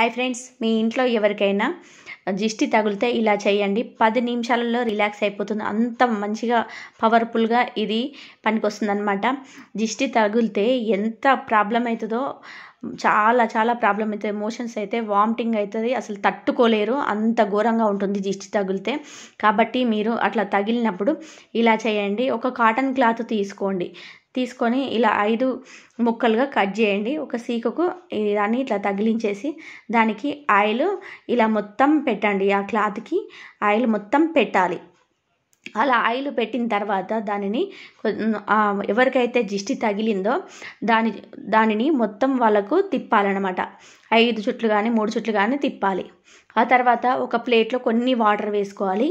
hi friends మీ ఇంట్లో ఎవరికైనా దిష్టి తగిలితే ఇలా చేయండి పది నిమిషాలలో రిలాక్స్ అయిపోతుంది అంత మంచిగా పవర్ఫుల్గా ఇది పనికొస్తుంది అనమాట దిష్టి తగిలితే ఎంత ప్రాబ్లం అవుతుందో చాలా చాలా ప్రాబ్లం అవుతుంది మోషన్స్ అయితే వామిటింగ్ అవుతుంది అసలు తట్టుకోలేరు అంత ఘోరంగా ఉంటుంది దిష్టి తగిలితే కాబట్టి మీరు అట్లా తగిలినప్పుడు ఇలా చేయండి ఒక కాటన్ క్లాత్ తీసుకోండి తీసుకొని ఇలా ఐదు ముక్కలుగా కట్ చేయండి ఒక సీకకు దాన్ని ఇట్లా తగిలించేసి దానికి ఆయిల్ ఇలా మొత్తం పెట్టండి ఆ క్లాత్కి ఆయిల్ మొత్తం పెట్టాలి అలా ఆయిల్ పెట్టిన తర్వాత దానిని ఎవరికైతే జిష్టి తగిలిందో దాని దానిని మొత్తం వాళ్ళకు తిప్పాలన్నమాట ఐదు చుట్లు కానీ మూడు చుట్లు కానీ తిప్పాలి ఆ తర్వాత ఒక ప్లేట్లో కొన్ని వాటర్ వేసుకోవాలి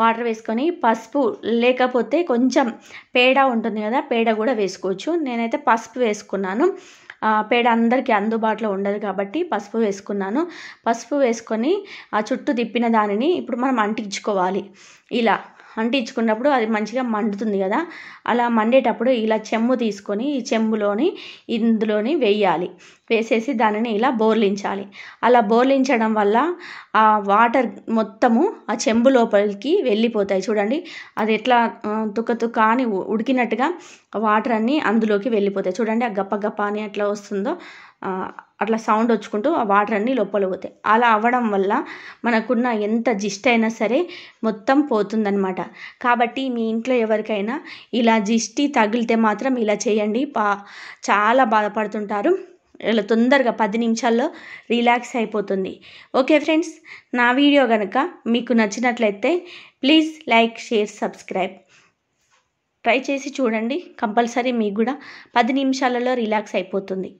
వాటర్ వేసుకొని పసుపు లేకపోతే కొంచెం పేడ ఉంటుంది కదా పేడ కూడా వేసుకోవచ్చు నేనైతే పసుపు వేసుకున్నాను పేడ అందరికీ అందుబాటులో ఉండదు కాబట్టి పసుపు వేసుకున్నాను పసుపు వేసుకొని ఆ చుట్టూ తిప్పిన దానిని ఇప్పుడు మనం అంటించుకోవాలి ఇలా అంటించుకున్నప్పుడు అది మంచిగా మండుతుంది కదా అలా మండేటప్పుడు ఇలా చెమ్ము తీసుకొని ఈ చెమ్ములోని ఇందులోని వేయాలి వేసేసి దానిని ఇలా బోర్లించాలి అలా బోర్లించడం వల్ల ఆ వాటర్ మొత్తము ఆ చెంబు లోపలికి వెళ్ళిపోతాయి చూడండి అది ఎట్లా తుక్క తుక్క అని ఉడికినట్టుగా వాటర్ అన్నీ అందులోకి వెళ్ళిపోతాయి చూడండి ఆ గప్ప గప్ప అని ఎట్లా వస్తుందో అట్లా సౌండ్ వచ్చుకుంటూ ఆ వాటర్ అన్నీ పోతాయి అలా అవ్వడం వల్ల మనకున్న ఎంత జిస్ట్ అయినా సరే మొత్తం పోతుందనమాట కాబట్టి మీ ఇంట్లో ఎవరికైనా ఇలా జిష్టి తగిలితే మాత్రం ఇలా చేయండి పా చాలా బాధపడుతుంటారు ఇలా తొందరగా పది నిమిషాల్లో రిలాక్స్ అయిపోతుంది ఓకే ఫ్రెండ్స్ నా వీడియో కనుక మీకు నచ్చినట్లయితే please like share subscribe try చేసి చూడండి కంపల్సరీ మీకు కూడా పది నిమిషాలలో రిలాక్స్ అయిపోతుంది